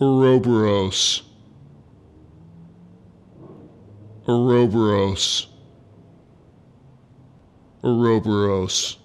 Ouroboros. Ouroboros. Ouroboros.